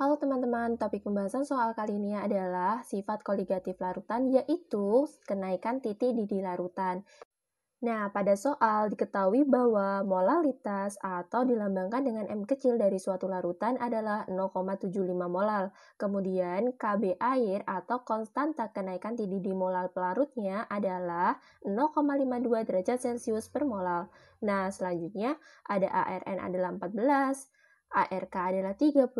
Halo teman-teman, topik pembahasan soal kali ini adalah sifat koligatif larutan yaitu kenaikan titik didi larutan. Nah, pada soal diketahui bahwa molalitas atau dilambangkan dengan M kecil dari suatu larutan adalah 0,75 molal. Kemudian KB air atau konstanta kenaikan titik didi molal pelarutnya adalah 0,52 derajat Celcius per molal. Nah, selanjutnya ada ARN adalah 14, ARK adalah 39,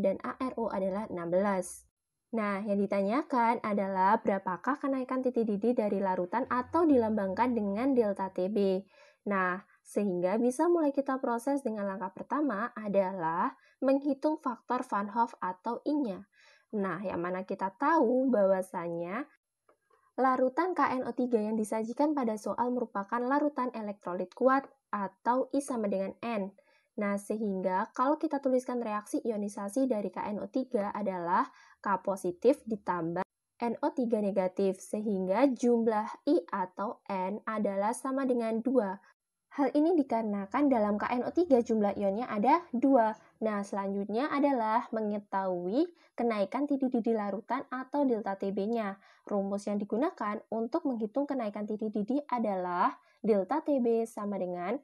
dan ARO adalah 16. Nah, yang ditanyakan adalah berapakah kenaikan titik didih dari larutan atau dilambangkan dengan delta TB. Nah, sehingga bisa mulai kita proses dengan langkah pertama adalah menghitung faktor Van Hoff atau I-nya. Nah, yang mana kita tahu bahwasanya larutan KNO3 yang disajikan pada soal merupakan larutan elektrolit kuat atau I sama dengan N. Nah, sehingga kalau kita tuliskan reaksi ionisasi dari KNO3 adalah K positif ditambah NO3 negatif, sehingga jumlah I atau N adalah sama dengan 2. Hal ini dikarenakan dalam KNO3 jumlah ionnya ada 2. Nah, selanjutnya adalah mengetahui kenaikan titik didi larutan atau delta TB-nya. Rumus yang digunakan untuk menghitung kenaikan titik didi adalah delta TB sama dengan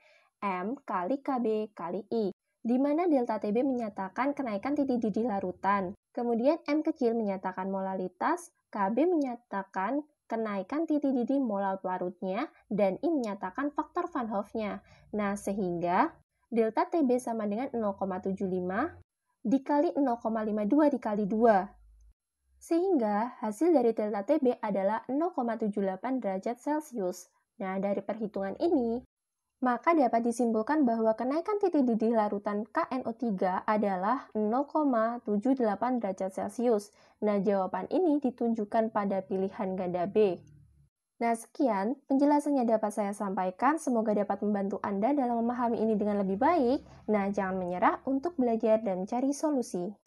M kali KB kali I, di mana delta TB menyatakan kenaikan titik didih larutan. Kemudian M kecil menyatakan molalitas, KB menyatakan kenaikan titik didih molal larutnya, dan I menyatakan faktor Van hoff Nah, sehingga delta TB sama dengan 0,75 dikali 0,52 dikali 2. Sehingga hasil dari delta TB adalah 0,78 derajat Celcius. Nah, dari perhitungan ini, maka dapat disimpulkan bahwa kenaikan titik didih larutan KNO3 adalah 0,78 derajat Celcius. Nah, jawaban ini ditunjukkan pada pilihan ganda B. Nah, sekian penjelasannya dapat saya sampaikan. Semoga dapat membantu Anda dalam memahami ini dengan lebih baik. Nah, jangan menyerah untuk belajar dan cari solusi.